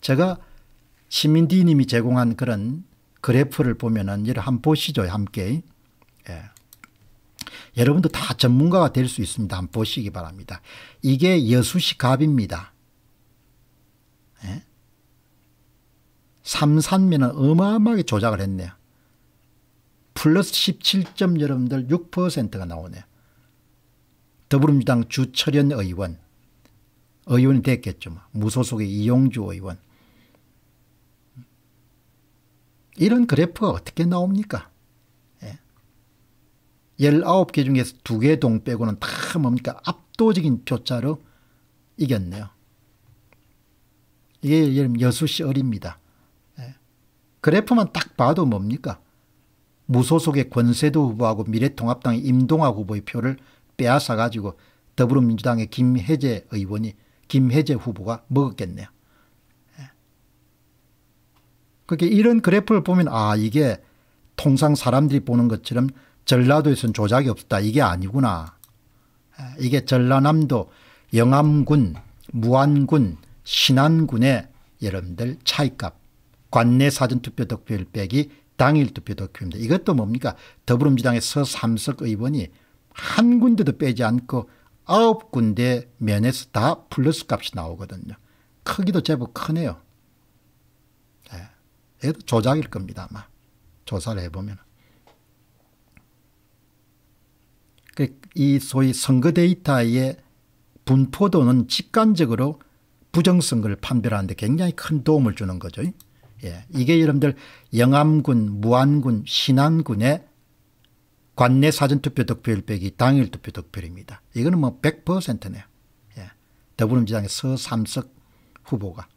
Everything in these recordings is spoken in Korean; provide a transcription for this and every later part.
제가 시민디 님이 제공한 그런 그래프를 보면은 이를 한번 보시죠. 함께. 예. 여러분도 다 전문가가 될 수 있습니다. 한번 보시기 바랍니다. 이게 여수시 갑입니다. 예? 삼산면은 어마어마하게 조작을 했네요. 플러스 17점 여러분들 6%가 나오네요. 더불어민주당 주철현 의원, 의원이 됐겠죠. 뭐. 무소속의 이용주 의원, 이런 그래프가 어떻게 나옵니까? 예. 19개 중에서 2개 동 빼고는 다 뭡니까? 압도적인 표차로 이겼네요. 이게 여러분 여수시 어립니다. 예. 그래프만 딱 봐도 뭡니까? 무소속의 권세도 후보하고 미래통합당의 임동학 후보의 표를 빼앗아가지고 더불어민주당의 김혜재 의원이 김혜재 후보가 먹었겠네요. 그게 이런 그래프를 보면 아 이게 통상 사람들이 보는 것처럼 전라도에서는 조작이 없다 이게 아니구나. 아, 이게 전라남도 영암군 무안군 신안군의 여러분들 차이값 관내 사전투표 득표율 빼기 당일 투표 득표입니다. 이것도 뭡니까 더불어민주당의 서삼석 의원이 한 군데도 빼지 않고 아홉 군데 면에서 다 플러스 값이 나오거든요. 크기도 제법 크네요. 얘도 조작일 겁니다. 아마. 조사를 해보면. 그, 이 소위 선거 데이터의 분포도는 직관적으로 부정선거를 판별하는데 굉장히 큰 도움을 주는 거죠. 예. 이게 여러분들 영암군, 무안군, 신안군의 관내 사전투표 득표율 빼기 당일 투표 득표율입니다. 이거는 뭐 100%네요. 예. 더불어민주당의 서삼석 후보가.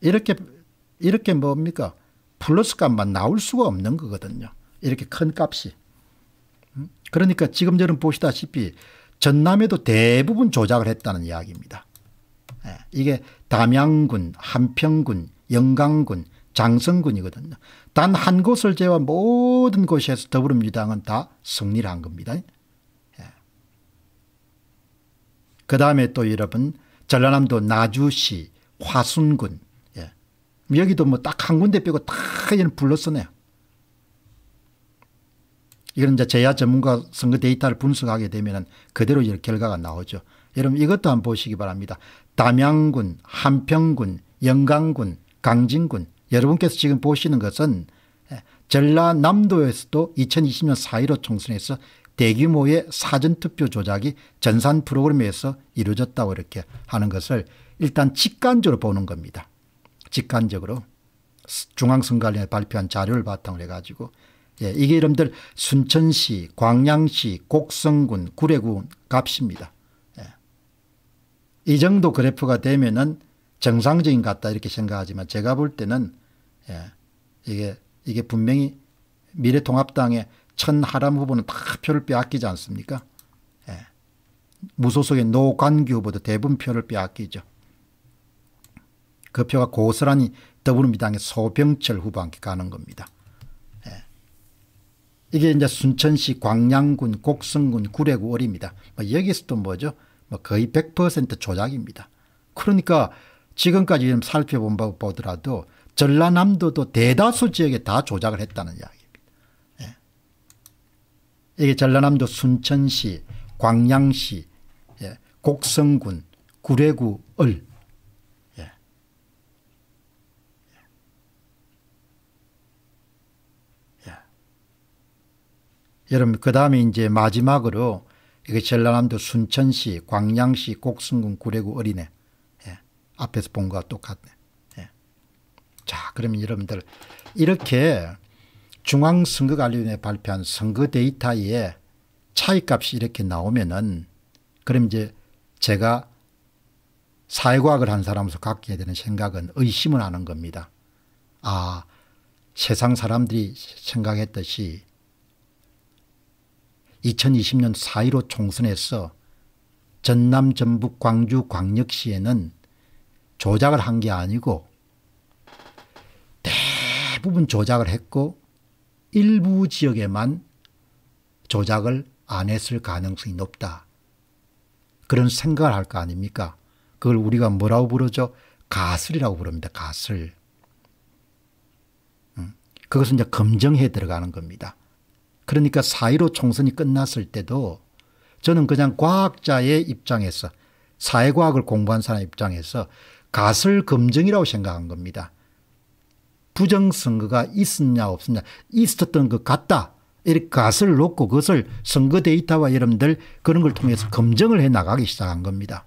이렇게 이렇게 뭡니까? 플러스 값만 나올 수가 없는 거거든요. 이렇게 큰 값이. 음? 그러니까 지금 저는 보시다시피 전남에도 대부분 조작을 했다는 이야기입니다. 예, 이게 담양군, 함평군, 영강군, 장성군이거든요. 단 한 곳을 제외 한 모든 곳에서 더불어민주당은 다 승리를 한 겁니다. 예. 그 다음에 또 여러분 전라남도 나주시 화순군 여기도 뭐 딱 한 군데 빼고 다 얘는 불렀었네요 이건 이제 제야 전문가 선거 데이터를 분석하게 되면 그대로 결과가 나오죠. 여러분 이것도 한번 보시기 바랍니다. 담양군, 함평군, 영강군, 강진군 여러분께서 지금 보시는 것은 예, 전라남도에서도 2020년 4.15 총선에서 대규모의 사전투표 조작이 전산 프로그램에서 이루어졌다고 이렇게 하는 것을 일단 직관적으로 보는 겁니다. 직관적으로 중앙선관위에 발표한 자료를 바탕으로 해가지고 예, 이게 여러분들 순천시, 광양시, 곡성군, 구례군 값입니다. 예. 이 정도 그래프가 되면은 정상적인 같다 이렇게 생각하지만 제가 볼 때는 예, 이게 이게 분명히 미래통합당의 천하람 후보는 다 표를 빼앗기지 않습니까? 예. 무소속의 노관규 후보도 대부분 표를 빼앗기죠. 그 표가 고스란히 더불어민주당의 소병철 후보한테 가는 겁니다. 예. 이게 이제 순천시 광양군 곡성군 구례구 어립니다. 뭐 여기서 또 뭐죠? 뭐 거의 100% 조작입니다. 그러니까 지금까지 살펴본 바 보더라도 전라남도도 대다수 지역에 다 조작을 했다는 이야기입니다. 예. 이게 전라남도 순천시, 광양시, 예. 곡성군, 구례구, 을 여러분 그 다음에 이제 마지막으로 이게 전라남도 순천시 광양시 곡성군 구례구 어린애 예. 앞에서 본 거와 똑같네. 예. 자 그러면 여러분들 이렇게 중앙선거관리위원회 발표한 선거 데이터에 차이값이 이렇게 나오면은 그럼 이제 제가 사회과학을 한 사람으로서 갖게 되는 생각은 의심을 하는 겁니다. 아 세상 사람들이 생각했듯이 2020년 4.15 총선에서 전남 전북 광주 광역시에는 조작을 한 게 아니고 대부분 조작을 했고 일부 지역에만 조작을 안 했을 가능성이 높다. 그런 생각을 할 거 아닙니까? 그걸 우리가 뭐라고 부르죠? 가슬이라고 부릅니다. 가슬 음, 그것은 이제 검증해 들어가는 겁니다. 그러니까 4.15 총선이 끝났을 때도 저는 그냥 과학자의 입장에서 사회과학을 공부한 사람 입장에서 가설 검증이라고 생각한 겁니다. 부정선거가 있었냐 없었냐 있었던 것 같다. 이렇게 가설을 놓고 그것을 선거 데이터와 여러분들 그런 걸 통해서 검증을 해 나가기 시작한 겁니다.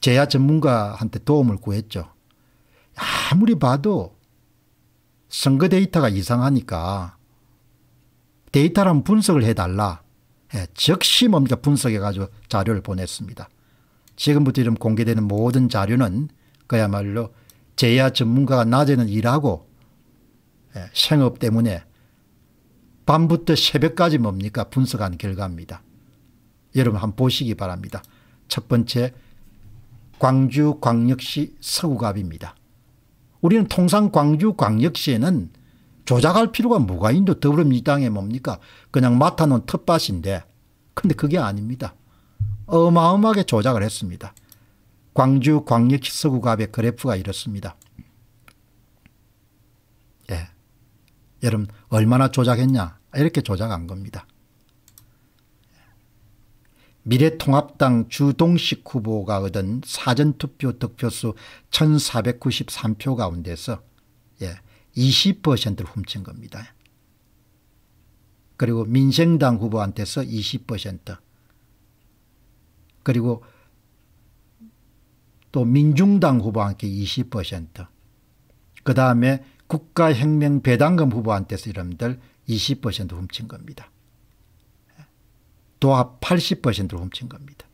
제야 전문가한테 도움을 구했죠. 아무리 봐도 선거 데이터가 이상하니까 데이터를 분석을 해달라. 예, 즉시 먼저 분석해가지고 자료를 보냈습니다. 지금부터 이름 공개되는 모든 자료는 그야말로 제야 전문가가 낮에는 일하고 예, 생업 때문에 밤부터 새벽까지 뭡니까 분석한 결과입니다. 여러분 한번 보시기 바랍니다. 첫 번째 광주 광역시 서구갑입니다. 우리는 통상 광주 광역시에는 조작할 필요가 뭐가 있노 더불어민주당에 뭡니까 그냥 맡아놓은 텃밭인데 근데 그게 아닙니다. 어마어마하게 조작을 했습니다. 광주 광역 희서구갑의 그래프가 이렇습니다. 예. 여러분 얼마나 조작했냐 이렇게 조작한 겁니다. 미래통합당 주동식 후보가 얻은 사전투표 득표수 1493표 가운데서 예, 20%를 훔친 겁니다. 그리고 민생당 후보한테서 20% 그리고 또 민중당 후보한테 20%그 다음에 국가혁명배당금 후보한테서 이름들 20% 훔친 겁니다. 도합 80%를 훔친 겁니다.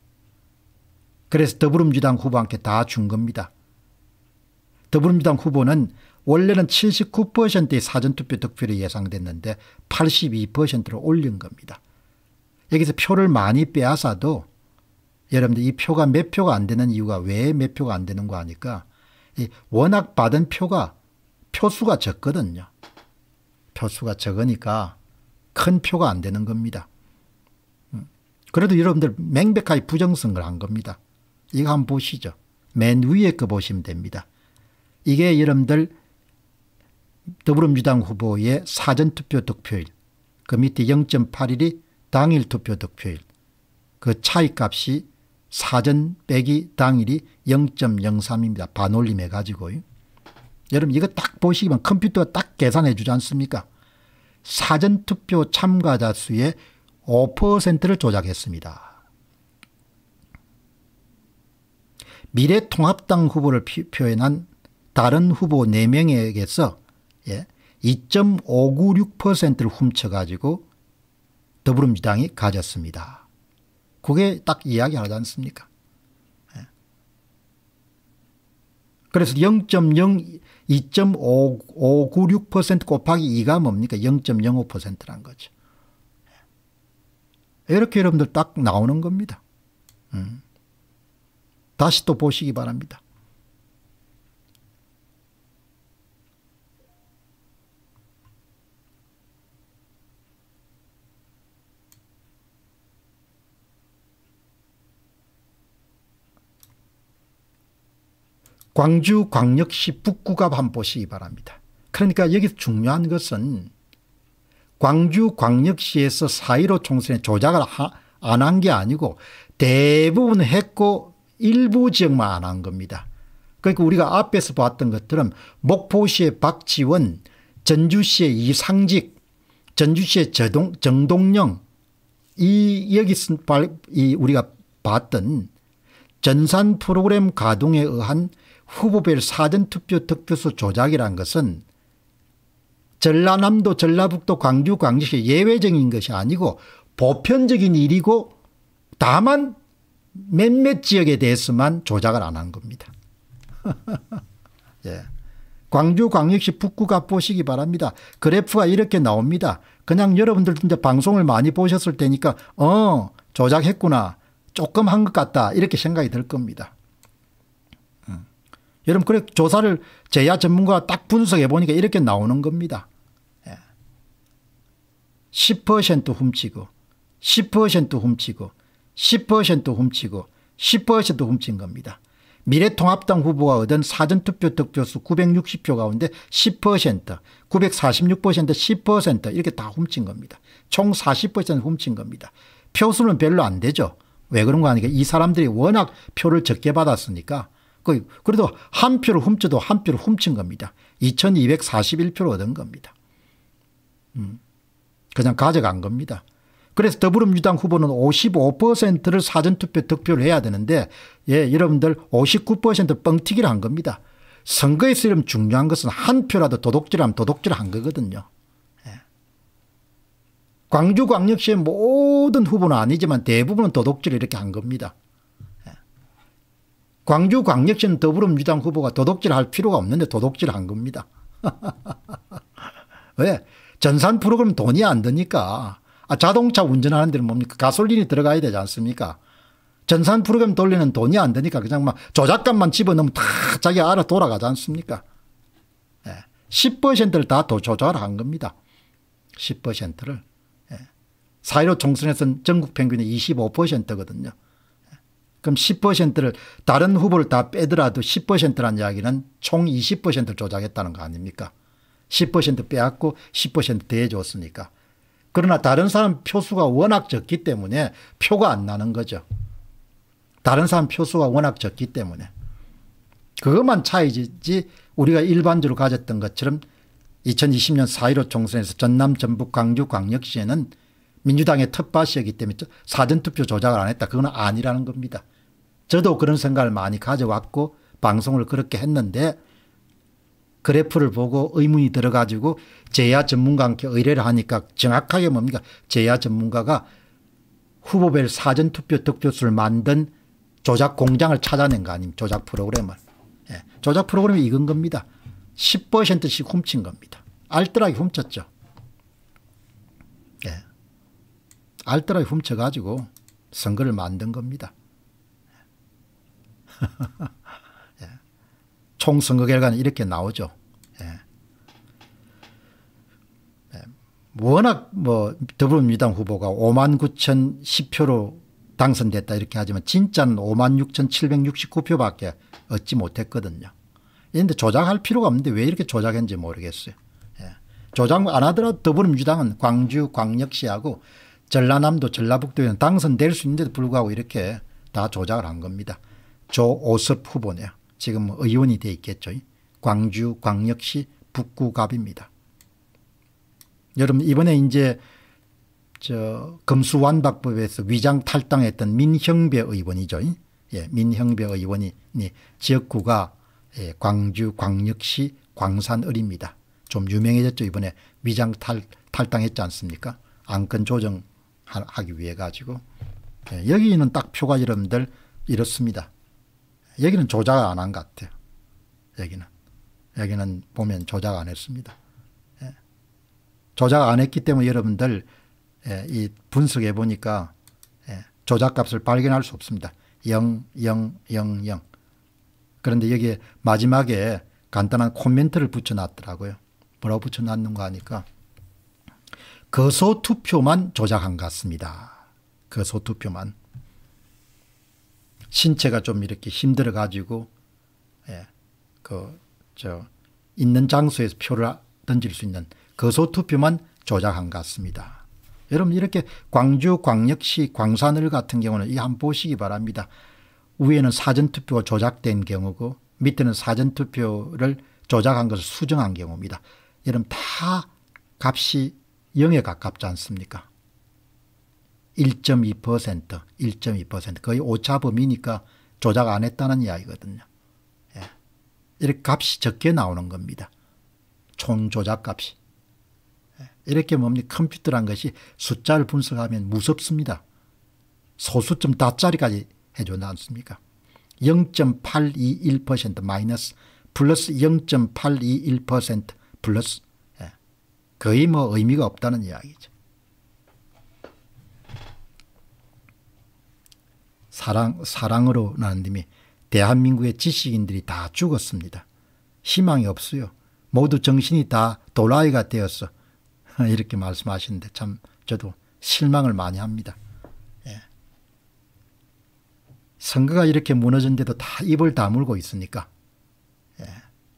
그래서 더불어민주당 후보한테 다 준 겁니다. 더불어민주당 후보는 원래는 79%의 사전투표 득표를 예상됐는데 82%로 올린 겁니다. 여기서 표를 많이 빼앗아도 여러분들 이 표가 몇 표가 안 되는 이유가 왜 몇 표가 안 되는 거 아니까 워낙 받은 표가 표수가 적거든요. 표수가 적으니까 큰 표가 안 되는 겁니다. 음. 그래도 여러분들 맹백하게 부정선거를 한 겁니다. 이거 한번 보시죠. 맨 위에 거 보시면 됩니다. 이게 여러분들 더불어민주당 후보의 사전투표 득표일 그 밑에 0.81이 당일 투표 득표일 그 차이값이 사전 빼기 당일이 0.03입니다. 반올림해 가지고 요 여러분 이거 딱보시기만 컴퓨터가 딱 계산해 주지 않습니까? 사전투표 참가자 수의 5%를 조작했습니다. 미래통합당 후보를 표현한 다른 후보 4명에게서 2.596%를 예, 훔쳐가지고 더불어민주당이 가졌습니다. 그게 딱 이야기 하지 않습니까? 예. 그래서 0.0, 2.596% 곱하기 2가 뭡니까? 0.05%란 거죠. 예. 이렇게 여러분들 딱 나오는 겁니다. 음. 다시 또 보시기 바랍니다. 광주 광역시 북구갑 한번 보시기 바랍니다. 그러니까 여기서 중요한 것은 광주 광역시에서 4.15 총선에 조작을 안 한 게 아니고 대부분 했고 일부 지역만 안 한 겁니다. 그러니까 우리가 앞에서 봤던 것들은 목포시의 박지원, 전주시의 이상직, 전주시의 저동, 정동영 이 여기 쓴 우리가 봤던 전산 프로그램 가동에 의한 후보별 사전투표 득표수 조작이란 것은 전라남도 전라북도 광주 광주시 예외적인 것이 아니고 보편적인 일이고 다만 몇몇 지역에 대해서만 조작을 안 한 겁니다. 예. 광주 광역시 북구 가보시기 바랍니다. 그래프가 이렇게 나옵니다. 그냥 여러분들 이제 방송을 많이 보셨을 테니까 어 조작했구나 조금 한 것 같다 이렇게 생각이 들 겁니다. 여러분 그래 조사를 제야 전문가가 딱 분석해 보니까 이렇게 나오는 겁니다. 10% 예. 훔치고 10% 훔치고 10% 훔치고 10% 훔친 겁니다. 미래통합당 후보가 얻은 사전투표 득표수 960표 가운데 10% 946% 10% 이렇게 다 훔친 겁니다. 총 40% 훔친 겁니다. 표수는 별로 안 되죠. 왜 그런 거 아니까 이 사람들이 워낙 표를 적게 받았으니까 그래도 한 표를 훔쳐도 한 표를 훔친 겁니다. 2241표를 얻은 겁니다. 음, 그냥 가져간 겁니다. 그래서 더불어민주당 후보는 55%를 사전투표 득표를 해야 되는데 예 여러분들 59% 뻥튀기를 한 겁니다. 선거에서 이러 중요한 것은 한 표라도 도둑질하면 도둑질한 을 거거든요. 예. 광주광역시의 모든 후보는 아니지만 대부분은 도둑질을 이렇게 한 겁니다. 광주광역시는 더불어민주당 후보가 도덕질할 필요가 없는데 도덕질한 겁니다. 왜? 전산 프로그램 돈이 안 드니까 아, 자동차 운전하는 데는 뭡니까? 가솔린이 들어가야 되지 않습니까? 전산 프로그램 돌리는 돈이 안 되니까 그냥 막 조작값만 집어넣으면 다 자기 알아 돌아가지 않습니까? 예. 10%를 다 조절한 겁니다. 10%를. 예. 4.15 총선에서는 전국 평균이 25%거든요. 그럼 10%를 다른 후보를 다 빼더라도 10%란 이야기는 총 20% 조작했다는 거 아닙니까? 10% 빼앗고 10% 대해줬으니까. 그러나 다른 사람 표수가 워낙 적기 때문에 표가 안 나는 거죠. 다른 사람 표수가 워낙 적기 때문에. 그것만 차이지 우리가 일반적으로 가졌던 것처럼 2020년 4.15 총선에서 전남, 전북, 광주, 광역시에는 민주당의 텃밭이었기 때문에 사전투표 조작을 안 했다. 그건 아니라는 겁니다. 저도 그런 생각을 많이 가져왔고 방송을 그렇게 했는데 그래프를 보고 의문이 들어가지고 제야 전문가한테 의뢰를 하니까 정확하게 뭡니까 제야 전문가가 후보별 사전투표 득표수를 만든 조작 공장을 찾아낸 거 아닙니까 조작 프로그램을 예. 조작 프로그램이 이건 겁니다 10%씩 훔친 겁니다 알뜰하게 훔쳤죠 예. 알뜰하게 훔쳐가지고 선거를 만든 겁니다 예. 총선거 결과는 이렇게 나오죠. 예. 예. 워낙 뭐 더불어민주당 후보가 5만 9천 10표로 당선됐다 이렇게 하지만 진짜는 5만 6천 769표밖에 얻지 못했거든요. 그런데 조작할 필요가 없는데 왜 이렇게 조작했는지 모르겠어요. 예. 조작 안 하더라도 더불어민주당은 광주 광역시하고 전라남도 전라북도에는 당선될 수 있는데도 불구하고 이렇게 다 조작을 한 겁니다. 조오섭 후보냐. 지금 의원이 돼 있겠죠. 광주 광역시 북구갑입니다. 여러분 이번에 이제 저 금수완박법에서 위장 탈당했던 민형배 의원이죠. 예, 민형배 의원이 예, 지역구가 예, 광주 광역시 광산을입니다. 좀 유명해졌죠. 이번에 위장 탈, 당했지 않습니까? 안건 조정하기 위해 가지고. 예, 여기는 딱 표가 여러분들 이렇습니다. 여기는 조작 안 한 것 같아요. 여기는. 여기는 보면 조작 안 했습니다. 예. 조작 안 했기 때문에 여러분들 예, 이 분석해 보니까 예, 조작값을 발견할 수 없습니다. 0, 0, 0, 0. 그런데 여기에 마지막에 간단한 코멘트를 붙여놨더라고요. 뭐라고 붙여놨는가 하니까 거소투표만 조작한 것 같습니다. 거소투표만. 신체가 좀 이렇게 힘들어 가지고 예, 그저 있는 장소에서 표를 던질 수 있는 거소 투표만 조작한 것 같습니다. 여러분 이렇게 광주 광역시 광산을 같은 경우는 이 한번 보시기 바랍니다. 위에는 사전투표가 조작된 경우고 밑에는 사전투표를 조작한 것을 수정한 경우입니다. 여러분 다 값이 0에 가깝지 않습니까? 1.2% 1.2% 거의 오차 범위니까 조작 안 했다는 이야기거든요. 예. 이렇게 값이 적게 나오는 겁니다. 총 조작 값이. 예. 이렇게 뭡니까? 컴퓨터란 것이 숫자를 분석하면 무섭습니다. 소수점 다짜리까지 해줘나 않습니까? 0.821% 마이너스 플러스 0.821% 플러스 예. 거의 뭐 의미가 없다는 이야기죠. 사랑, 사랑으로 나는님이 대한민국의 지식인들이 다 죽었습니다. 희망이 없어요. 모두 정신이 다 도라이가 되었어. 이렇게 말씀하시는데 참 저도 실망을 많이 합니다. 예. 선거가 이렇게 무너진데도 다 입을 다물고 있으니까 예.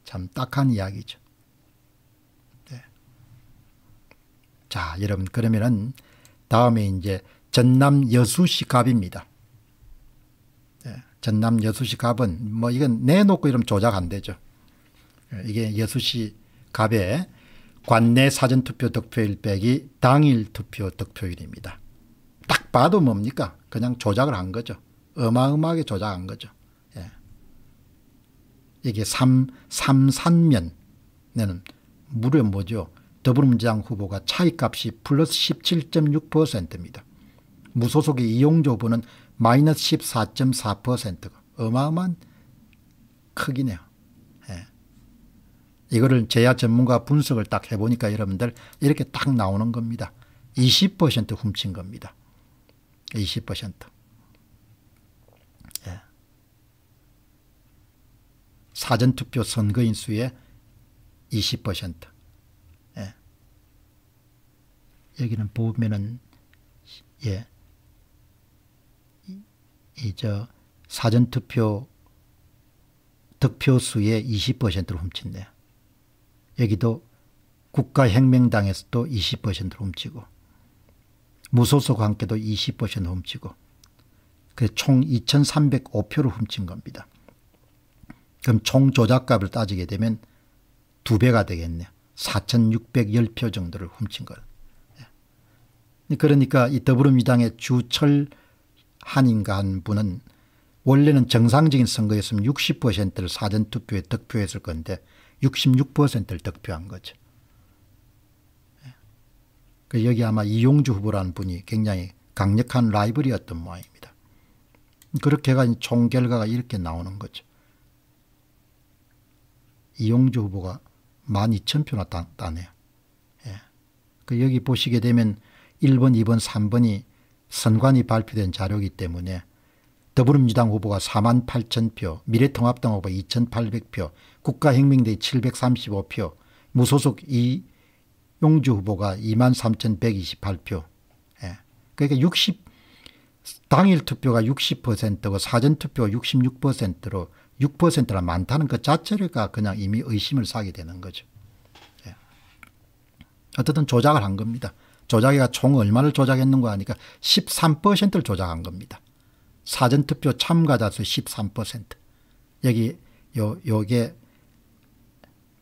참 딱한 이야기죠. 예. 자 여러분 그러면은 다음에 이제 전남 여수시 갑입니다. 전남 여수시 갑은 뭐 이건 내놓고 이러면 조작 안 되죠. 예, 이게 여수시 갑의 관내 사전투표 득표일 빼기 당일 투표 득표일입니다. 딱 봐도 뭡니까? 그냥 조작을 한 거죠. 어마어마하게 조작한 거죠. 예. 이게 삼, 삼산면에는 무려 뭐죠? 더불어민주당 후보가 차이값이 플러스 17.6%입니다. 무소속의 이용조 후보는 마이너스 14.4%가 어마어마한 크기네요. 예. 이거를 제야 전문가 분석을 딱 해보니까 여러분들 이렇게 딱 나오는 겁니다. 20% 훔친 겁니다. 20%. 예. 사전투표 선거인 수의 20%. 예. 여기는 보면은 예. 이저 사전투표 득표수의 20%를 훔친대. 여기도 국가혁명당에서도 20%를 훔치고 무소속과 함께도 20% 훔치고 그 총 2,305표를 훔친 겁니다. 그럼 총 조작값을 따지게 되면 두 배가 되겠네요. 4,610표 정도를 훔친 걸. 네. 그러니까 이 더불어민주당의 주철 한인가한 분은 원래는 정상적인 선거였으면 60%를 사전투표에 득표했을 건데 66%를 득표한 거죠. 예. 여기 아마 이용주 후보라는 분이 굉장히 강력한 라이벌이었던 모양입니다. 그렇게 해가 총 결과가 이렇게 나오는 거죠. 이용주 후보가 12,000표나 따네요. 예. 그 여기 보시게 되면 1번, 2번, 3번이 선관위 발표된 자료이기 때문에 더불어민주당 후보가 4만 8천 표, 미래통합당 후보 2,800표, 국가혁명대의 735표, 무소속 이용주 후보가 2만 3,128표. 예. 그러니까 60 당일 투표가 60%고 사전 투표가 66%로 6%나 많다는 것 자체가 그냥 이미 의심을 사게 되는 거죠. 예. 어쨌든 조작을 한 겁니다. 조작이가 총 얼마를 조작했는가 하니까 13%를 조작한 겁니다. 사전투표 참가자 수 13%. 여기 요 요게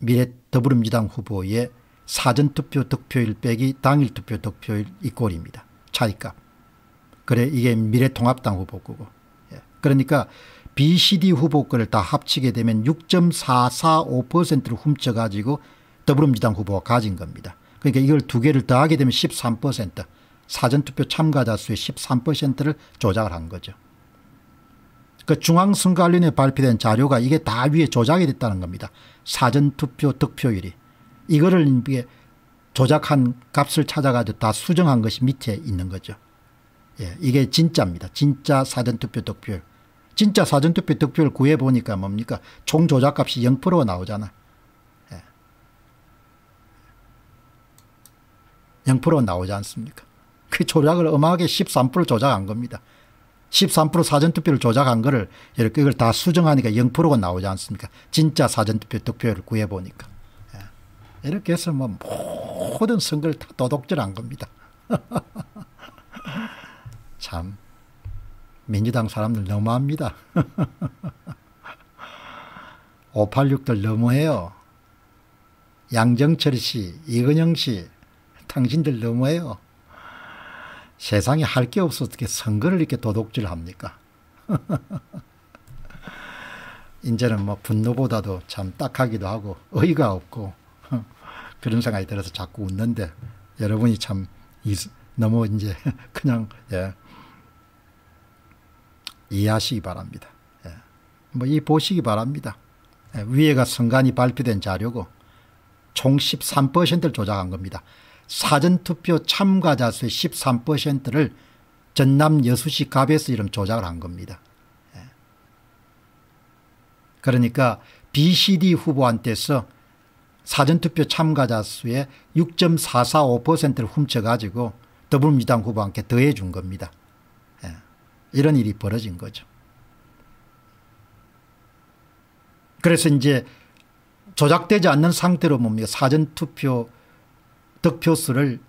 미래 더불어민주당 후보의 사전투표 득표율 빼기 당일투표 득표율 이 꼴입니다. 차이값. 그래 이게 미래통합당 후보고. 예. 그러니까 BCD 후보 거를 다 합치게 되면 6.445%를 훔쳐가지고 더불어민주당 후보가 가진 겁니다. 그러니까 이걸 두 개를 더하게 되면 13% 사전투표 참가자 수의 13%를 조작을 한 거죠. 그 그러니까 중앙선거관련에 발표된 자료가 이게 다 위에 조작이 됐다는 겁니다. 사전투표 득표율이. 이거를 이게 조작한 값을 찾아가지고 다 수정한 것이 밑에 있는 거죠. 예, 이게 진짜입니다. 진짜 사전투표 득표율. 진짜 사전투표 득표율 구해보니까 뭡니까? 총 조작값이 0%가 나오잖아. 0%가 나오지 않습니까? 그 조작을 엄하게 13% 조작한 겁니다. 13% 사전투표를 조작한 거를 이렇게 이걸 다 수정하니까 0%가 나오지 않습니까? 진짜 사전투표 득표율을 구해보니까. 예. 이렇게 해서 뭐 모든 선거를 다 도둑질한 겁니다. 참 민주당 사람들 너무합니다. 586들 너무해요. 양정철 씨, 이근영 씨, 당신들 너무해요. 세상에 할 게 없어 어떻게 선거를 이렇게 도둑질 합니까? 이제는 뭐 분노보다도 참 딱하기도 하고 어이가 없고 그런 생각이 들어서 자꾸 웃는데 여러분이 참 너무 이제 그냥 예, 이해하시기 바랍니다. 예, 뭐이 보시기 바랍니다. 예, 위에가 선관위 발표된 자료고 총 13%를 조작한 겁니다. 사전투표 참가자 수의 13%를 전남 여수시 갑에서 이름 조작을 한 겁니다. 예. 그러니까 BCD 후보한테서 사전투표 참가자 수의 6.445%를 훔쳐가지고 더불어민주당 후보한테 더해준 겁니다. 예. 이런 일이 벌어진 거죠. 그래서 이제 조작되지 않는 상태로 뭡니까 사전투표 득표수를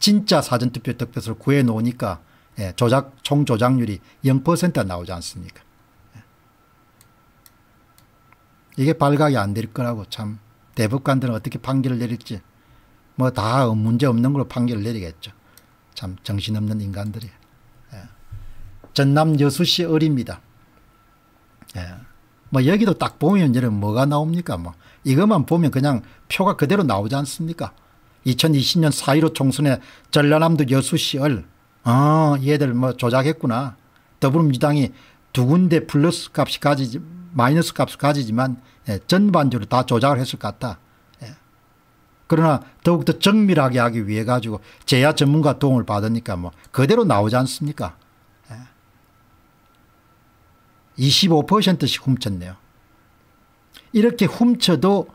진짜 사전 투표 득표수를 구해 놓으니까 예, 조작 총 조작률이 0%가 나오지 않습니까? 예. 이게 발각이 안 될 거라고 참 대법관들은 어떻게 판결을 내릴지 뭐 다 문제 없는 걸로 판결을 내리겠죠. 참 정신없는 인간들이. 예. 전남 여수시 을입니다. 예. 뭐 여기도 딱 보면 여러 뭐가 나옵니까? 뭐 이것만 보면 그냥 표가 그대로 나오지 않습니까? 2020년 4.15 총선에 전라남도 여수시을 어, 얘들 뭐 조작했구나. 더불어민주당이 두 군데 플러스 값이 가지지 마이너스 값이 가지지만 예, 전반적으로 다 조작을 했을 것 같다. 예. 그러나 더욱더 정밀하게 하기 위해 가지고 제야 전문가 도움을 받으니까 뭐 그대로 나오지 않습니까? 예. 25%씩 훔쳤네요. 이렇게 훔쳐도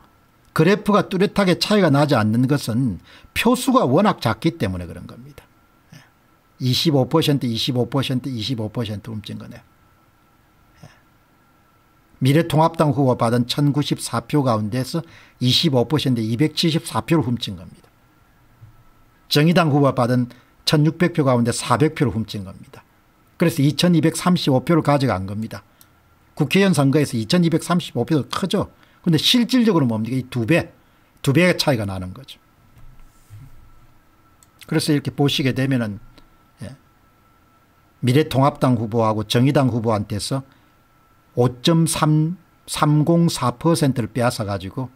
그래프가 뚜렷하게 차이가 나지 않는 것은 표수가 워낙 작기 때문에 그런 겁니다. 25% 25% 25% 움찐 거네요. 미래통합당 후보 받은 1094표 가운데서 2 5 274표를 훔친 겁니다. 정의당 후보 받은 1600표 가운데 400표를 훔친 겁니다. 그래서 2235표를 가져간 겁니다. 국회의원 선거에서 2235표도 크죠. 그런데 실질적으로 뭡니까? 이 두 배, 두 배의 차이가 나는 거죠. 그래서 이렇게 보시게 되면은 예, 미래통합당 후보하고 정의당 후보한테서 5.304%를 빼앗아 가지고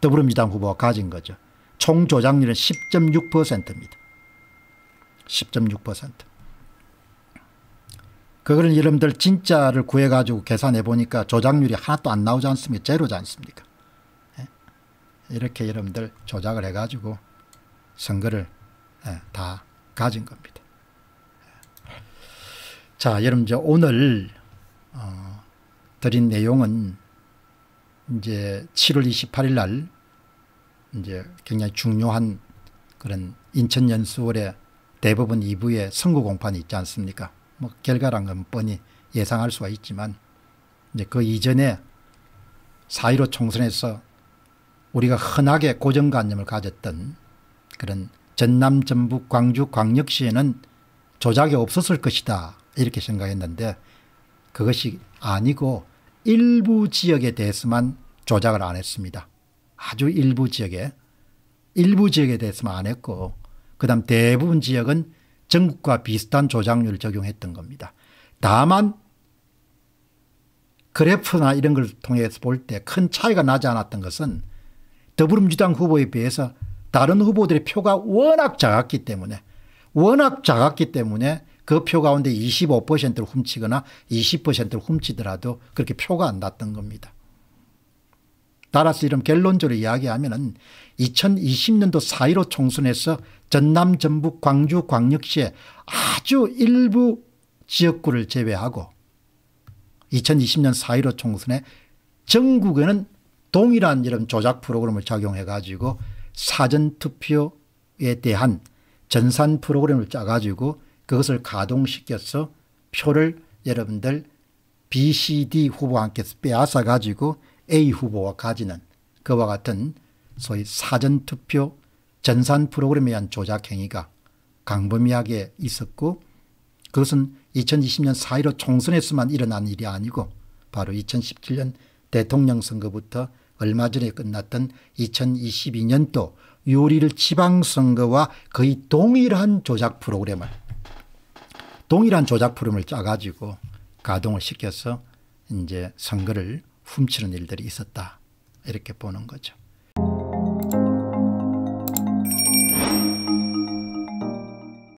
더불어민주당 후보가 가진 거죠. 총 조작률은 10.6%입니다. 10.6%. 그걸 여러분들 진짜를 구해가지고 계산해 보니까 조작률이 하나도 안 나오지 않습니까? 제로지 않습니까? 예? 이렇게 여러분들 조작을 해가지고 선거를 예, 다 가진 겁니다. 예. 자, 여러분 이제 오늘 어, 드린 내용은 이제 7월 28일 날 이제 굉장히 중요한 그런 인천연수월의 대법원 2부의 선거 공판이 있지 않습니까? 뭐 결과란 건 뻔히 예상할 수가 있지만 이제 그 이전에 4.15 총선에서 우리가 흔하게 고정관념을 가졌던 그런 전남 전북 광주 광역시에는 조작이 없었을 것이다 이렇게 생각했는데 그것이 아니고 일부 지역에 대해서만 조작을 안 했습니다. 아주 일부 지역에 일부 지역에 대해서만 안 했고 그다음 대부분 지역은 전국과 비슷한 조작률 을 적용했던 겁니다. 다만 그래프나 이런 걸 통해서 볼 때 큰 차이가 나지 않았던 것은 더불어민주당 후보에 비해서 다른 후보들의 표가 워낙 작았기 때문에 워낙 작았기 때문에 그 표 가운데 25%를 훔치거나 20%를 훔치더라도 그렇게 표가 안 났던 겁니다. 따라서 이런 결론적으로 이야기하면 은 2020년도 4.15 총선에서 전남 전북 광주 광역시에 아주 일부 지역구를 제외하고 2020년 4.15 총선에 전국에는 동일한 이런 조작 프로그램을 작용해 가지고 사전투표에 대한 전산 프로그램을 짜가지고 그것을 가동시켜서 표를 여러분들 BCD 후보와 함께 빼앗아 가지고 A 후보와 가지는 그와 같은 소위 사전투표 전산 프로그램에 의한 조작 행위가 강범위하게 있었고 그것은 2020년 4.15 총선에서만 일어난 일이 아니고 바로 2017년 대통령 선거부터 얼마 전에 끝났던 2022년도 요리를 지방선거와 거의 동일한 조작 프로그램을 동일한 조작 프로그램을 짜가지고 가동을 시켜서 이제 선거를 훔치는 일들이 있었다. 이렇게 보는 거죠.